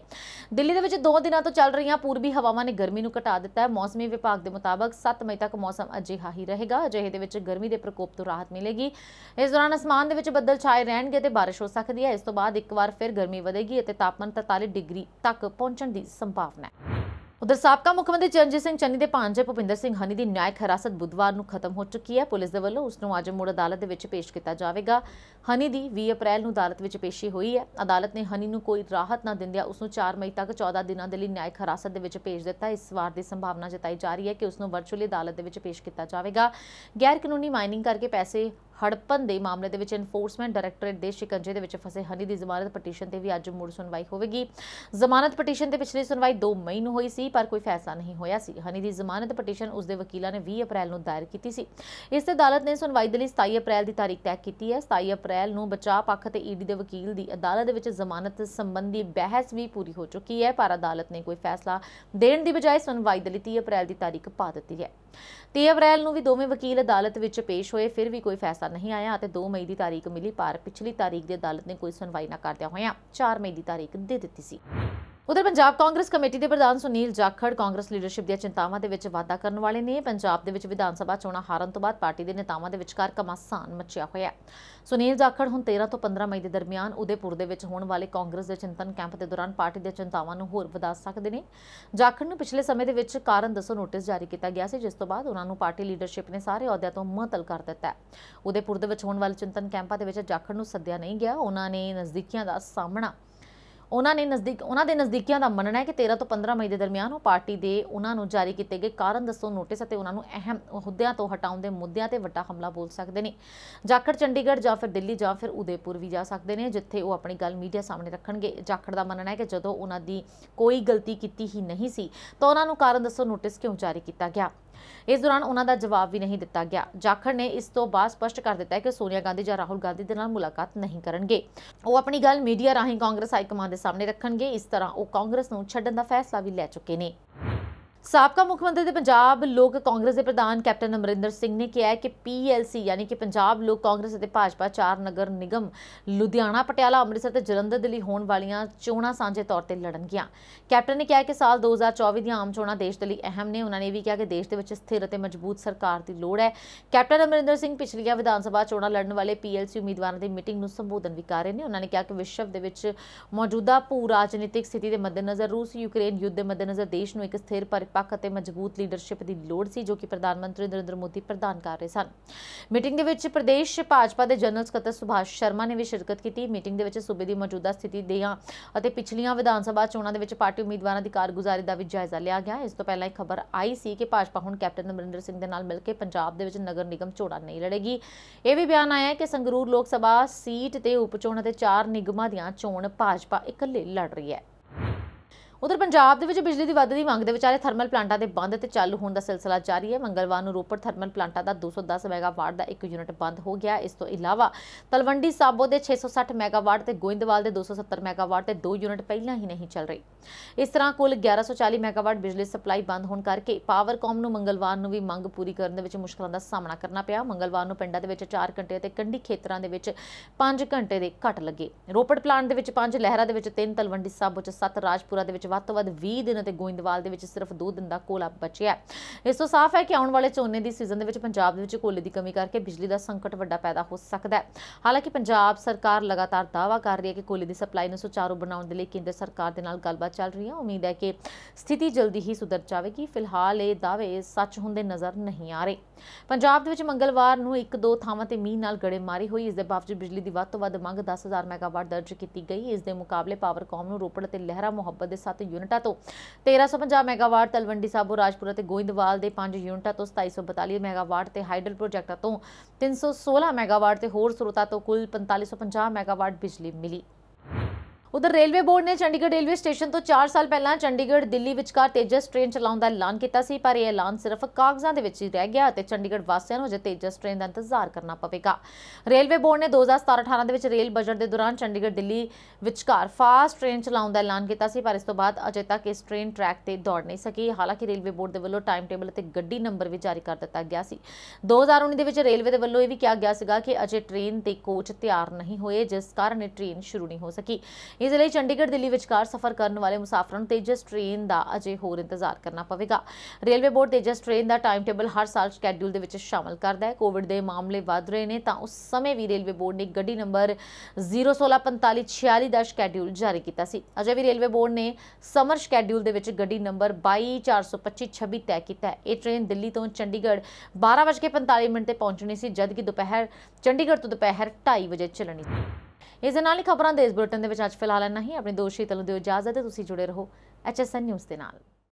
ਦਿੱਲੀ ਦੇ ਵਿੱਚ 2 ਦਿਨਾਂ ਤੋਂ ਚੱਲ ਰਹੀਆਂ ਪੂਰਬੀ ਹਵਾਵਾਂ ਨੇ ਗਰਮੀ ਨੂੰ ਘਟਾ ਦਿੱਤਾ ਹੈ ਮੌਸਮੀ ਵਿਭਾਗ ਦੇ ਮੁਤਾਬਕ 7 ਮਈ ਤੱਕ ਮੌਸਮ ਅਜਿਹਾ ਹੀ ਰਹੇਗਾ ਅਜਿਹੇ ਦੇ ਵਿੱਚ ਗਰਮੀ ਦੇ ਪ੍ਰਕੋਪ ਤੋਂ ਰਾਹਤ ਮਿਲੇਗੀ ਇਸ ਦੌਰਾਨ ਅਸਮਾਨ ਦੇ ਵਿੱਚ ਬੱਦਲ ਛਾਏ ਰਹਿਣਗੇ ਤੇ ਬਾਰਿਸ਼ ਹੋ ਸਕਦੀ ਹੈ ਇਸ ਤੋਂ ਬਾਅਦ ਇੱਕ ਵਾਰ ਫਿਰ ਗਰਮੀ ਵਧੇਗੀ ਅਤੇ ਤਾਪਮਾਨ 43 ਡਿਗਰੀ ਤੱਕ ਪਹੁੰਚਣ ਦੀ ਸੰਭਾਵਨਾ ਹੈ ਉਧਰ ਸਾਬਕਾ ਮੁੱਖ ਮੰਤਰੀ ਚਰਨਜੀਤ ਸਿੰਘ ਚੰਨੀ ਦੇ ਭਾਂਜੇ ਭੁਪਿੰਦਰ ਸਿੰਘ ਹਨੀ ਦੀ ਨਿਆਇਕ ਹਿਰਾਸਤ ਬੁੱਧਵਾਰ ਨੂੰ ਖਤਮ ਹੋ ਚੁੱਕੀ ਹੈ ਪੁਲਿਸ ਦੇ ਵੱਲੋਂ ਉਸ ਨੂੰ ਅੱਜ ਮੁੜ ਅਦਾਲਤ ਦੇ ਵਿੱਚ ਪੇਸ਼ ਕੀਤਾ ਜਾਵੇਗਾ ਹਨੀ ਦੀ 20 ਅਪ੍ਰੈਲ ਨੂੰ ਅਦਾਲਤ ਵਿੱਚ ਪੇਸ਼ੀ ਹੋਈ ਹੈ ਅਦਾਲਤ ਨੇ ਹਨੀ ਨੂੰ ਕੋਈ ਰਾਹਤ ਨਾ ਦਿੰਦਿਆਂ ਉਸ ਨੂੰ 4 ਮਈ ਤੱਕ 14 ਦਿਨਾਂ ਦੇ ਲਈ ਨਿਆਇਕ ਹਿਰਾਸਤ ਦੇ ਵਿੱਚ ਭੇਜ ਦਿੱਤਾ ਇਸ ਵਾਰ ਦੀ ਸੰਭਾਵਨਾ ਜਤਾਈ ਜਾ ਰਹੀ ਹੈ ਕਿ ਉਸ ਨੂੰ ਵਰਚੁਅਲੀ ਅਦਾਲਤ ਦੇ ਵਿੱਚ ਪੇਸ਼ ਕੀਤਾ ਜਾਵੇਗਾ ਗੈਰ ਕਾਨੂੰਨੀ ਮਾਈਨਿੰਗ ਕਰਕੇ ਪੈਸੇ ਹੜਪਨ ਦੇ ਮਾਮਲੇ ਦੇ ਵਿੱਚ ਐਨਫੋਰਸਮੈਂਟ ਡਾਇਰੈਕਟੋਰੇਟ ਦੇ ਸ਼ਿਕੰਜੇ ਦੇ ਵਿੱਚ ਫਸੇ ਹਨੀ ਦੀ ਜ਼ਮਾਨਤ ਪਟੀਸ਼ਨ ਤੇ ਵੀ ਅੱਜ ਮੁੜ ਸੁਣਵਾਈ ਹੋਵੇਗੀ ਜ਼ਮਾਨਤ ਪਟੀਸ਼ਨ ਤੇ ਪਿਛਲੀ ਸੁਣਵਾਈ 2 ਮਈ ਨੂੰ ਹੋਈ ਸੀ ਪਰ ਕੋਈ ਫੈਸਲਾ ਨਹੀਂ ਹੋਇਆ ਸੀ ਹਨੀ ਦੀ ਜ਼ਮਾਨਤ ਪਟੀਸ਼ਨ ਉਸ ਦੇ ਵਕੀਲਾਂ ਨੇ 20 ਅਪ੍ਰੈਲ ਨੂੰ ਦਾਇਰ ਕੀਤੀ ਸੀ ਇਸ ਤੇ ਅਦਾਲਤ ਨੇ ਸੁਣਵਾਈ ਦੇ ਲਈ 27 ਅਪ੍ਰੈਲ ਦੀ ਤਾਰੀਖ ਤੈਅ ਕੀਤੀ ਹੈ 27 ਅਪ੍ਰੈਲ ਨੂੰ ਬਚਾਅ ਪੱਖ ਤੇ ਈਡੀ ਦੇ ਵਕੀਲ ਦੀ ਅਦਾਲਤ ਦੇ ਵਿੱਚ ਜ਼ਮਾਨਤ ਸੰਬੰਧੀ ਬਹਿਸ ਵੀ ਪੂਰੀ ਹੋ ਚੁੱਕੀ ਹੈ ਪਰ ਅਦਾਲਤ ਨੇ ਕੋਈ ਫੈਸਲਾ ਦੇਣ ਦੀ ਬਜਾਏ ਸੁਣਵਾਈ ਦੇ ਲਈ 30 ਅਪ੍ਰੈਲ ਦੀ ਤਾਰੀਖ ਪਾ ਦਿੱਤੀ ਹੈ 3 ਅਪ੍ਰੈਲ ਨੂੰ ਵੀ ਦੋਵੇਂ ਵਕੀਲ ਅਦਾਲਤ ਵਿੱਚ ਪੇਸ਼ ਹੋਏ ਫਿਰ ਵੀ ਕੋਈ ਫੈਸਲਾ ਨਹੀਂ ਆਇਆ ਅਤੇ 2 ਮਈ ਦੀ ਤਾਰੀਖ ਮਿਲੀ ਪਰ ਪਿਛਲੀ ਤਾਰੀਖ ਦੀ ਅਦਾਲਤ ਨੇ ਕੋਈ ਸੁਣਵਾਈ ਨਾ ਕਰਦਿਆਂ ਹੋਇਆਂ 4 ਮਈ ਦੀ ਤਾਰੀਖ ਦੇ ਦਿੱਤੀ ਸੀ ਉਧਰ ਪੰਜਾਬ ਕਾਂਗਰਸ ਕਮੇਟੀ ਦੇ ਪ੍ਰਧਾਨ ਸੁਨੀਲ ਜਾਖੜ ਕਾਂਗਰਸ ਲੀਡਰਸ਼ਿਪ ਦੀਆਂ ਚਿੰਤਾਵਾਂ ਦੇ ਵਿੱਚ ਵਾਧਾ ਕਰਨ ਵਾਲੇ ਨੇ ਪੰਜਾਬ ਦੇ ਵਿੱਚ ਵਿਧਾਨ ਸਭਾ ਚੋਣਾਂ ਹਾਰਨ ਤੋਂ ਬਾਅਦ ਪਾਰਟੀ ਦੇ ਨੇਤਾਵਾਂ ਦੇ ਵਿਚਕਾਰ ਕਮਾਸਾਨ ਮਚਿਆ ਹੋਇਆ ਸੁਨੀਲ ਜਾਖੜ ਹੁਣ 13 ਤੋਂ 15 ਮਈ ਦੇ ਦਰਮਿਆਨ ਉਦੇਪੁਰ ਦੇ ਵਿੱਚ ਹੋਣ ਵਾਲੇ ਕਾਂਗਰਸ ਦੇ ਚਿੰਤਨ ਕੈਂਪ ਦੇ ਦੌਰਾਨ ਪਾਰਟੀ ਦੇ ਚਿੰਤਾਵਾਂ ਨੂੰ ਹੋਰ ਵਧਾ ਸਕਦੇ ਨੇ ਜਾਖੜ ਨੂੰ ਪਿਛਲੇ ਸਮੇਂ ਦੇ ਵਿੱਚ ਕਾਰਨ ਦੱਸੋ ਨੋਟਿਸ ਜਾਰੀ ਕੀਤਾ ਗਿਆ ਸੀ ਜਿਸ ਤੋਂ ਬਾਅਦ ਉਹਨਾਂ ਨੂੰ ਪਾਰਟੀ ਲੀਡਰਸ਼ਿਪ ਨੇ ਸਾਰੇ ਅਹੁਦਿਆਂ ਤੋਂ ਮੁਅਤਲ ਕਰ ਦਿੱਤਾ ਉਦੇਪੁਰ ਦੇ ਵਿੱਚ ਹੋਣ ਵਾਲੇ ਚਿੰਤਨ ਕੈਂਪਾਂ ਦੇ ਵਿੱਚ ਜਾਖੜ ਨੂੰ ਸੱਦਿਆ ਨਹੀਂ ਗਿਆ ਉਹਨਾਂ ਨੇ ਨਜ਼ਦੀਕੀਆਂ ਦਾ ਸਾਹਮਣਾ ਉਹਨਾਂ ਨੇ ਨਜ਼ਦੀਕ ਉਹਨਾਂ ਦੇ ਨਜ਼ਦੀਕੀਆਂ ਦਾ ਮੰਨਣਾ ਹੈ ਕਿ 13 ਤੋਂ 15 ਮਈ ਦੇ ਦਰਮਿਆਨ ਉਹ ਪਾਰਟੀ ਦੇ ਉਹਨਾਂ ਨੂੰ ਜਾਰੀ ਕੀਤੇ ਗਏ ਕਾਰਨ ਦੱਸੋ ਨੋਟਿਸ ਅਤੇ ਉਹਨਾਂ ਨੂੰ ਅਹਿਮ ਅਹੁਦਿਆਂ ਤੋਂ ਹਟਾਉਣ ਦੇ ਮੁੱਦਿਆਂ ਤੇ ਵੱਡਾ ਹਮਲਾ ਬੋਲ ਸਕਦੇ ਨੇ ਜਾਖੜ ਚੰਡੀਗੜ੍ਹ ਜਾਂ ਫਿਰ ਦਿੱਲੀ ਜਾਂ ਫਿਰ ਉਦੇਪੁਰ ਵੀ ਜਾ ਸਕਦੇ ਨੇ ਜਿੱਥੇ ਉਹ ਆਪਣੀ ਗੱਲ ਮੀਡੀਆ ਸਾਹਮਣੇ ਰੱਖਣਗੇ ਜਾਖੜ ਦਾ ਮੰਨਣਾ ਹੈ ਕਿ ਜਦੋਂ ਉਹਨਾਂ ਦੀ ਕੋਈ ਗਲਤੀ ਕੀਤੀ ਹੀ ਨਹੀਂ ਸੀ ਤਾਂ ਉਹਨਾਂ ਨੂੰ ਕਾਰਨ ਦੱਸੋ ਨੋਟਿਸ ਕਿਉਂ ਜਾਰੀ ਕੀਤਾ ਗਿਆ ਇਸ ਦੌਰਾਨ ਉਹਨਾਂ ਦਾ ਜਵਾਬ ਵੀ ਨਹੀਂ ਦਿੱਤਾ ਗਿਆ ਜਾਖੜ ਨੇ ਇਸ ਤੋਂ ਬਾਅਦ ਸਪਸ਼ਟ ਕਰ ਦਿੱਤਾ ਕਿ ਸੋਨੀਆ ਗਾਂਧੀ ਜਾਂ ਰਾਹੁਲ ਗਾਂਧੀ ਦੇ ਨਾਲ ਮੁਲਾਕਾਤ ਨਹੀਂ ਕਰਨਗੇ ਉਹ ਆਪਣੀ ਗੱਲ ਮੀਡੀਆ ਰਾਹੀਂ ਕਾਂਗਰਸ ਹਾਈ ਕਮਾਂਡ ਦੇ ਸਾਹਮਣੇ ਰੱਖਣਗੇ ਇਸ ਤਰ੍ਹਾਂ ਉਹ ਕਾਂਗਰਸ ਨੂੰ ਛੱਡਣ ਦਾ ਫੈਸਲਾ ਵੀ ਲੈ ਚੁੱਕੇ ਨੇ ਸਾਬਕਾ ਮੁੱਖ ਮੰਤਰੀ ਤੇ ਪੰਜਾਬ ਲੋਕ ਕਾਂਗਰਸ ਦੇ ਪ੍ਰਧਾਨ ਕੈਪਟਨ ਅਮਰਿੰਦਰ ਸਿੰਘ ਨੇ ਕਿਹਾ ਕਿ ਪੀਐਲਸੀ ਯਾਨੀ ਕਿ ਪੰਜਾਬ ਲੋਕ ਕਾਂਗਰਸ ਅਤੇ ਭਾਜਪਾ ਚਾਰ ਨਗਰ ਨਿਗਮ ਲੁਧਿਆਣਾ ਪਟਿਆਲਾ ਅੰਮ੍ਰਿਤਸਰ ਤੇ ਜਲੰਧਰ ਦੇ ਲਈ ਹੋਣ ਵਾਲੀਆਂ ਚੋਣਾਂ ਸਾਂਝੇ ਤੌਰ ਤੇ ਲੜਨਗੀਆਂ ਕੈਪਟਨ ਨੇ ਕਿਹਾ ਕਿ ਸਾਲ 2024 ਦੀਆਂ ਆਮ ਚੋਣਾਂ ਦੇਸ਼ ਦੇ ਲਈ ਅਹਿਮ ਨੇ ਉਹਨਾਂ ਨੇ ਵੀ ਕਿਹਾ ਕਿ ਦੇਸ਼ ਦੇ ਵਿੱਚ ਸਥਿਰ ਅਤੇ ਮਜ਼ਬੂਤ ਸਰਕਾਰ ਦੀ ਲੋੜ ਹੈ ਕੈਪਟਨ ਅਮਰਿੰਦਰ ਸਿੰਘ ਪਿਛਲੀਆਂ ਵਿਧਾਨ ਸਭਾ ਚੋਣਾਂ ਲੜਨ ਵਾਲੇ ਪੀਐਲਸੀ ਉਮੀਦਵਾਰਾਂ ਦੀ ਮੀਟਿੰਗ ਨੂੰ ਸੰਬੋਧਨ ਵੀ ਕਰ ਰਹੇ ਨੇ ਉਹਨਾਂ ਨੇ ਕਿਹਾ ਕਿ ਵਿਸ਼ਵ ਦੇ ਵਿੱਚ ਮੌਜੂਦਾ ਭੂ ਰਾਜਨੀਤਿਕ ਸਥਿਤੀ ਦੇ ਮੱਦੇਨਜ਼ਰ ਰੂਸ ਯੂਕਰੇਨ ਯੁੱਧ ਦੇ ਮੱਦੇਨਜ਼ਰ ਦੇਸ਼ ਨੂੰ ਇੱਕ ਸਥਿਰ ਪਰ ਨਿਰਪੱਖ ਅਤੇ ਮਜ਼ਬੂਤ ਲੀਡਰਸ਼ਿਪ ਦੀ ਲੋੜ ਸੀ ਜੋ ਕਿ ਪ੍ਰਧਾਨ ਮੰਤਰੀ ਨਰਿੰਦਰ ਮੋਦੀ ਪ੍ਰਦਾਨ ਕਰ ਰਹੇ ਸਨ ਮੀਟਿੰਗ ਦੇ ਵਿੱਚ ਪ੍ਰਦੇਸ਼ ਭਾਜਪਾ ਦੇ ਜਨਰਲ ਸਕੱਤਰ ਸੁਭਾਸ਼ ਸ਼ਰਮਾ ਨੇ ਵੀ ਸ਼ਿਰਕਤ ਕੀਤੀ ਮੀਟਿੰਗ ਦੇ ਵਿੱਚ ਸੂਬੇ ਦੀ ਮੌਜੂਦਾ ਸਥਿਤੀ ਦੀਆਂ ਅਤੇ ਪਿਛਲੀਆਂ ਵਿਧਾਨ ਸਭਾ ਚੋਣਾਂ ਦੇ ਵਿੱਚ ਪਾਰਟੀ ਉਮੀਦਵਾਰਾਂ ਦੀ ਕਾਰਗੁਜ਼ਾਰੀ ਦਾ ਵੀ ਜਾਇਜ਼ਾ ਲਿਆ ਗਿਆ ਇਸ ਤੋਂ ਪਹਿਲਾਂ ਇੱਕ ਖਬਰ ਆਈ ਸੀ ਕਿ ਭਾਜਪਾ ਹੁਣ ਕੈਪਟਨ ਅਮਰਿੰਦਰ ਸਿੰਘ ਦੇ ਨਾਲ ਮਿਲ ਕੇ ਪੰਜਾਬ ਦੇ ਵਿੱਚ ਨਗਰ ਨਿਗਮ ਚੋਣਾਂ ਨਹੀਂ ਲੜੇਗੀ ਇਹ ਵੀ ਬਿਆਨ ਆਇਆ ਕਿ ਸੰਗਰੂਰ ਲੋਕ ਸਭਾ ਸੀਟ ਤੇ ਉਪਚੋਣ ਅਤੇ ਚਾਰ ਨਿਗਮਾਂ ਦੀਆਂ ਚੋਣ ਭਾਜਪਾ ਇਕੱਲੇ ਲੜ ਰਹੀ ਹੈ ਉਧਰ ਪੰਜਾਬ ਦੇ ਵਿੱਚ ਬਿਜਲੀ ਦੀ ਵੱਧਦੀ ਮੰਗ ਦੇ ਵਿਚਾਰੇ ਥਰਮਲ ਪਲਾਂਟਾਂ ਦੇ ਬੰਦ ਤੇ ਚਾਲੂ ਹੋਣ ਦਾ ਸਿਲਸਿਲਾ ਜਾਰੀ ਹੈ ਮੰਗਲਵਾਰ ਨੂੰ ਰੋਪੜ ਥਰਮਲ ਪਲਾਂਟਾਂ ਦਾ 210 ਮੈਗਾਵਾਟ ਦਾ ਇੱਕ ਯੂਨਿਟ ਬੰਦ ਹੋ ਗਿਆ ਇਸ ਤੋਂ ਇਲਾਵਾ ਤਲਵੰਡੀ ਸਾਬੋ ਦੇ 660 ਮੈਗਾਵਾਟ ਤੇ ਗੋਇੰਦਵਾਲ ਦੇ 270 ਮੈਗਾਵਾਟ ਤੇ ਦੋ ਯੂਨਿਟ ਪਹਿਲਾਂ ਹੀ ਨਹੀਂ ਚੱਲ ਰਹੀ ਇਸ ਤਰ੍ਹਾਂ ਕੁੱਲ 1140 ਮੈਗਾਵਾਟ ਬਿਜਲੀ ਸਪਲਾਈ ਬੰਦ ਹੋਣ ਕਰਕੇ ਪਾਵਰਕਾਮ ਨੂੰ ਮੰਗਲਵਾਰ ਨੂੰ ਵੀ ਮੰਗ ਪੂਰੀ ਕਰਨ ਦੇ ਵਿੱਚ ਮੁਸ਼ਕਲਾਂ ਦਾ ਸਾਹਮਣਾ ਕਰਨਾ ਪਿਆ ਮੰਗਲਵਾਰ ਨੂੰ ਪਿੰਡਾਂ ਦੇ ਵਿੱਚ 4 ਘੰਟੇ ਤੇ ਕੰਢੀ ਖੇਤਰਾਂ ਦੇ ਵਿੱਚ 5 ਘੰਟੇ ਦੇ ਘਟ ਲੱਗੇ ਰੋਪੜ ਪਲਾਂਟ ਦੇ ਵਿੱਚ 5 ਲਹਿਰਾ ਦੇ ਵਿੱਚ 3 ਤਲਵੰਡੀ ਸਾਬੋ ਚ 7 ਰਾਜਪੁਰਾ ਦੇ ਵਿੱਚ ਵੱਧ ਤੋਂ ਵੱਧ 20 ਦਿਨ ਅਤੇ ਗੋਇੰਦਵਾਲ ਦੇ ਵਿੱਚ ਸਿਰਫ 2 ਦਿਨ ਦਾ ਕੋਲਾ ਬਚਿਆ ਇਸ ਤੋਂ ਸਾਫ਼ ਹੈ ਕਿ ਆਉਣ ਵਾਲੇ ਝੋਨੇ ਦੀ ਸੀਜ਼ਨ ਦੇ ਵਿੱਚ ਪੰਜਾਬ ਦੇ ਵਿੱਚ ਕੋਲੇ ਦੀ ਕਮੀ ਕਰਕੇ ਬਿਜਲੀ ਦਾ ਸੰਕਟ ਵੱਡਾ ਪੈਦਾ ਹੋ ਸਕਦਾ ਹੈ ਹਾਲਾਂਕਿ ਪੰਜਾਬ ਸਰਕਾਰ ਲਗਾਤਾਰ ਦਾਅਵਾ ਕਰ ਰਹੀ ਹੈ ਕਿ ਕੋਲੇ ਦੀ ਸਪਲਾਈ ਨੂੰ ਸੁਚਾਰੂ ਬਣਾਉਣ ਦੇ ਲਈ ਕੇਂਦਰ ਸਰਕਾਰ ਦੇ ਨਾਲ ਗੱਲਬਾਤ ਚੱਲ ਰਹੀ ਹੈ ਉਮੀਦ ਹੈ ਕਿ ਸਥਿਤੀ ਜਲਦੀ ਹੀ ਸੁਧਰ ਜਾਵੇਗੀ ਫਿਲਹਾਲ ਇਹ ਦਾਅਵੇ ਸੱਚ ਹੁੰਦੇ ਨਜ਼ਰ ਨਹੀਂ ਆ ਰਹੇ ਪੰਜਾਬ ਦੇ ਵਿੱਚ ਮੰਗਲਵਾਰ ਨੂੰ ਇੱਕ ਦੋ ਥਾਵਾਂ ਤੇ ਮੀਂਹ ਨਾਲ ਗੜੇਮਾਰੀ ਹੋਈ ਇਸ ਦੇ ਬਾਵਜੂਦ ਬਿਜਲੀ ਦੀ ਵੱਧ ਤੋਂ ਵੱਧ ਮੰਗ 10000 ਮੈਗਾਵਾਟ ਦਰਜ ਕੀਤੀ ਗਈ ਇਸ ਦੇ ਮੁਕਾਬਲੇ ਪਾਵਰਕਾਮ ਨੂੰ ਰੋਪੜ ਤੇ ਲਹਿਰਾ ਮੁਹੱਬਤ ਦੇ 7 ਯੂਨਿਟਾਂ ਤੋਂ 1350 ਮੈਗਾਵਾਟ ਤਲਵੰਡੀ ਸਾਬੋ ਰਾਜਪੁਰਾ ਤੇ ਗੋਇੰਦਵਾਲ ਦੇ 5 ਯੂਨਿਟਾਂ ਤੋਂ 2742 ਮੈਗਾਵਾਟ ਤੇ ਹਾਈਡਲ ਪ੍ਰੋਜੈਕਟਾਂ ਤੋਂ 316 ਮੈਗਾਵਾਟ ਤੇ ਹੋਰ ਸਰੋਤਾਂ ਤੋਂ ਕੁੱਲ 4550 ਮੈਗਾਵਾਟ ਬਿਜਲੀ ਮਿਲੀ ਉਧਰ ਰੇਲਵੇ ਬੋਰਡ ਨੇ ਚੰਡੀਗੜ੍ਹ ਰੇਲਵੇ ਸਟੇਸ਼ਨ ਤੋਂ 4 ਸਾਲ ਪਹਿਲਾਂ ਚੰਡੀਗੜ੍ਹ ਦਿੱਲੀ ਵਿਚਕਾਰ ਤੇਜਸ ਟ੍ਰੇਨ ਚਲਾਉਣ ਦਾ ਐਲਾਨ ਕੀਤਾ ਸੀ ਪਰ ਇਹ ਐਲਾਨ ਸਿਰਫ ਕਾਗਜ਼ਾਂ ਦੇ ਵਿੱਚ ਹੀ ਰਹਿ ਗਿਆ ਅਤੇ ਚੰਡੀਗੜ੍ਹ ਵਾਸੀਆਂ ਨੂੰ ਅਜੇ ਤੇਜਸ ਟ੍ਰੇਨ ਦਾ ਇੰਤਜ਼ਾਰ ਕਰਨਾ ਪਵੇਗਾ ਰੇਲਵੇ ਬੋਰਡ ਨੇ 2017-18 ਦੇ ਵਿੱਚ ਰੇਲ ਬਜਟ ਦੇ ਦੌਰਾਨ ਚੰਡੀਗੜ੍ਹ ਦਿੱਲੀ ਵਿਚਕਾਰ ਫਾਸਟ ਟ੍ਰੇਨ ਚਲਾਉਣ ਦਾ ਐਲਾਨ ਕੀਤਾ ਸੀ ਪਰ ਇਸ ਤੋਂ ਬਾਅਦ ਅਜੇ ਤੱਕ ਇਸ ਟ੍ਰੇਨ ਟਰੈਕ ਤੇ ਦੌੜ ਨਹੀਂ ਸਕੀ ਹਾਲਾਂਕਿ ਰੇਲਵੇ ਬੋਰਡ ਦੇ ਵੱਲੋਂ ਟਾਈਮ ਟੇਬਲ ਅਤੇ ਗੱਡੀ ਨੰਬਰ ਵੀ ਜਾਰੀ ਕਰ ਦਿੱਤਾ ਗਿਆ ਸੀ 2019 ਦੇ ਵਿੱਚ ਰੇਲਵੇ ਦੇ ਵੱਲੋਂ ਇਹ ਵੀ ਕਿਹਾ ਗਿਆ ਸੀਗਾ ਕਿ ਅਜੇ ਟ੍ਰੇਨ ਤੇ ਕੋਚ ਤਿਆਰ ਨਹੀਂ ਹੋਏ ਜਿਸ ਕਾਰਨ ਇਹ ਟ੍ਰੇਨ ਸ਼ੁਰੂ ਨਹੀਂ ਹੋ ਸਕੀ ਇਸ ਲਈ ਚੰਡੀਗੜ੍ਹ ਦਿੱਲੀ ਵਿਚਕਾਰ ਸਫ਼ਰ ਕਰਨ ਵਾਲੇ ਮੁਸਾਫਰਾਂ ਨੂੰ ਤੇਜਸ ਟ੍ਰੇਨ ਦਾ ਅਜੇ ਹੋਰ ਇੰਤਜ਼ਾਰ ਕਰਨਾ ਪਵੇਗਾ ਰੇਲਵੇ ਬੋਰਡ ਤੇਜਸ ਟ੍ਰੇਨ ਦਾ ਟਾਈਮ ਟੇਬਲ ਹਰ ਸਾਲ ਸ਼ੈਡਿਊਲ ਦੇ ਵਿੱਚ ਸ਼ਾਮਲ ਕਰਦਾ ਹੈ ਕੋਵਿਡ ਦੇ ਮਾਮਲੇ ਵਧ ਰਹੇ ਨੇ ਤਾਂ ਉਸ ਸਮੇਂ ਵੀ ਰੇਲਵੇ ਬੋਰਡ ਨੇ ਗੱਡੀ ਨੰਬਰ 0164546 ਦਾ ਸ਼ੈਡਿਊਲ ਜਾਰੀ ਕੀਤਾ ਸੀ ਅਜੇ ਵੀ ਰੇਲਵੇ ਬੋਰਡ ਨੇ ਸਮਰ ਸ਼ੈਡਿਊਲ ਦੇ ਵਿੱਚ ਗੱਡੀ ਨੰਬਰ 2242526 ਤੈਅ ਕੀਤਾ ਹੈ ਇਹ ਟ੍ਰੇਨ ਦਿੱਲੀ ਤੋਂ ਚੰਡੀਗੜ੍ਹ 12:45 ਮਿੰਟ ਤੇ ਪਹੁੰਚਣੀ ਸੀ ਜਦ ਕਿ ਦੁਪਹਿਰ ਚੰਡੀਗੜ੍ਹ ਤੋਂ ਦੁਪਹਿਰ 2:30 ਵਜੇ ਚੱਲਣੀ ਸੀ ਇਸ ਦੇ ਨਾਲ ਹੀ ਖਬਰਾਂ ਦੇ ਇਸ ਬੁਲੇਟਿਨ ਦੇ ਵਿੱਚ ਅੱਜ ਫਿਲਹਾਲ ਇੰਨਾ ਹੀ ਆਪਣੇ ਦੋਸਤ ਸ਼ੀਤਲ ਨੂੰ ਦਿਓ ਇਜਾਜ਼ਤ ਹੈ ਤੁਸੀਂ ਜੁੜੇ ਰਹੋ ਐਚਐਸਐਨ ਨਿਊਜ਼ ਦੇ ਨਾਲ